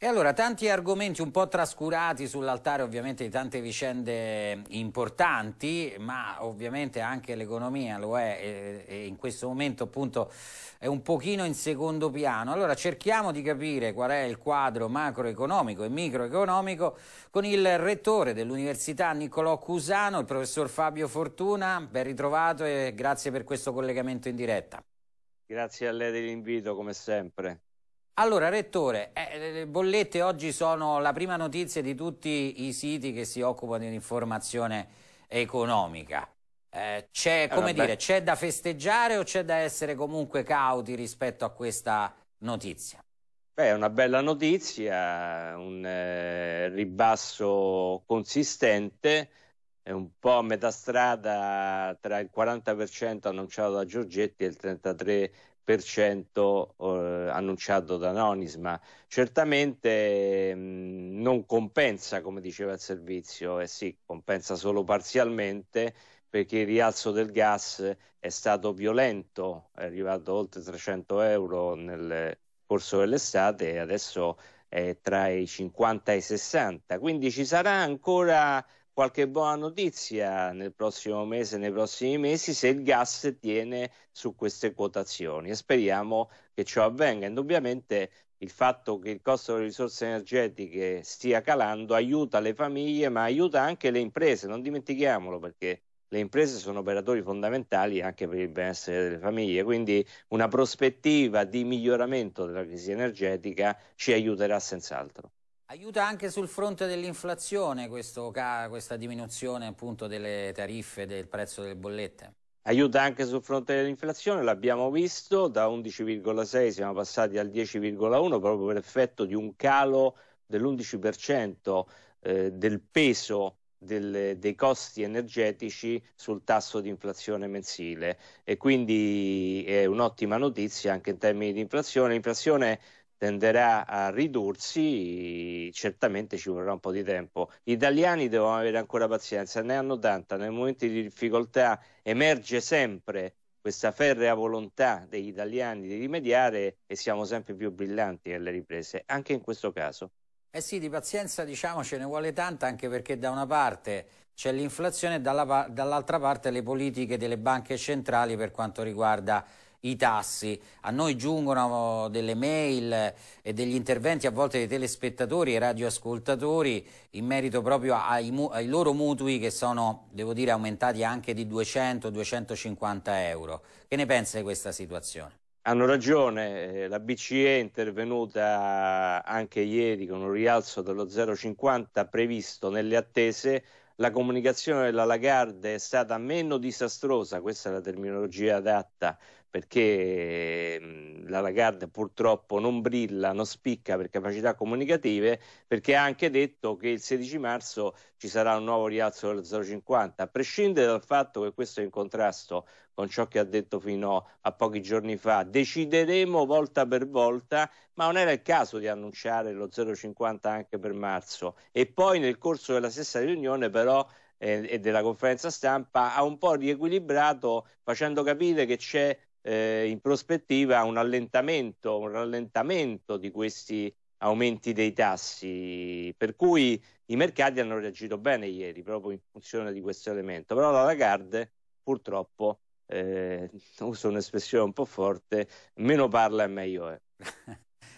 E allora, tanti argomenti un po' trascurati sull'altare ovviamente di tante vicende importanti, ma ovviamente anche l'economia lo è e, e, in questo momento appunto è un pochino in secondo piano. Allora cerchiamo di capire qual è il quadro macroeconomico e microeconomico con il rettore dell'Università Niccolò Cusano, il professor Fabio Fortuna. Ben ritrovato e grazie per questo collegamento in diretta. Grazie a lei dell'invito come sempre. Allora, Rettore, eh, le bollette oggi sono la prima notizia di tutti i siti che si occupano di informazione economica. Eh, c'è, eh, da festeggiare o c'è da essere comunque cauti rispetto a questa notizia? Beh, è una bella notizia, un eh, ribasso consistente, un po' a metà strada tra il 40% annunciato da Giorgetti e il 33% per eh, annunciato da Nonisma. Certamente mh, mm, non compensa, come diceva il servizio, e eh sì, compensa solo parzialmente perché il rialzo del gas è stato violento, è arrivato oltre 300 euro nel corso dell'estate e adesso è tra i 50 e i 60, quindi ci sarà ancora qualche buona notizia nel prossimo mese, nei prossimi mesi, se il gas tiene su queste quotazioni e speriamo che ciò avvenga. Indubbiamente il fatto che il costo delle risorse energetiche stia calando aiuta le famiglie, ma aiuta anche le imprese, non dimentichiamolo perché le imprese sono operatori fondamentali anche per il benessere delle famiglie, quindi una prospettiva di miglioramento della crisi energetica ci aiuterà senz'altro. Aiuta anche sul fronte dell'inflazione questa diminuzione appunto delle tariffe, del prezzo delle bollette? Aiuta anche sul fronte dell'inflazione, l'abbiamo visto, da 11,6 siamo passati al 10,1 proprio per effetto di un calo dell'11% eh, del peso del, dei costi energetici sul tasso di inflazione mensile e quindi è un'ottima notizia anche in termini di inflazione. L'inflazione tenderà a ridursi, certamente ci vorrà un po' di tempo. Gli italiani devono avere ancora pazienza, ne hanno tanta, nei momenti di difficoltà emerge sempre questa ferrea volontà degli italiani di rimediare e siamo sempre più brillanti nelle riprese, anche in questo caso. Eh sì, di pazienza diciamo ce ne vuole tanta anche perché da una parte c'è l'inflazione e dall'altra parte le politiche delle banche centrali per quanto riguarda i tassi. A noi giungono delle mail e degli interventi a volte dei telespettatori e radioascoltatori in merito proprio ai, ai loro mutui che sono, devo dire, aumentati anche di 200-250 euro. Che ne pensa di questa situazione? Hanno ragione, eh, la BCE è intervenuta anche ieri con un rialzo dello 0,50 previsto nelle attese la comunicazione della Lagarde è stata meno disastrosa, questa è la terminologia adatta, perché la Lagarde purtroppo non brilla, non spicca per capacità comunicative, perché ha anche detto che il 16 marzo ci sarà un nuovo rialzo dello 0,50, a prescindere dal fatto che questo è in contrasto con ciò che ha detto fino a pochi giorni fa. Decideremo volta per volta, ma non era il caso di annunciare lo 0,50 anche per marzo. E poi nel corso della stessa riunione però eh, e della conferenza stampa ha un po' riequilibrato facendo capire che c'è eh, in prospettiva un allentamento, un rallentamento di questi aumenti dei tassi, per cui i mercati hanno reagito bene ieri proprio in funzione di questo elemento, però la Lagarde purtroppo eh, uso un'espressione un po' forte, meno parla e meglio è.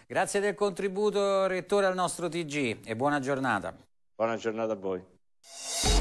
Grazie del contributo, Rettore, al nostro TG e buona giornata. Buona giornata a voi.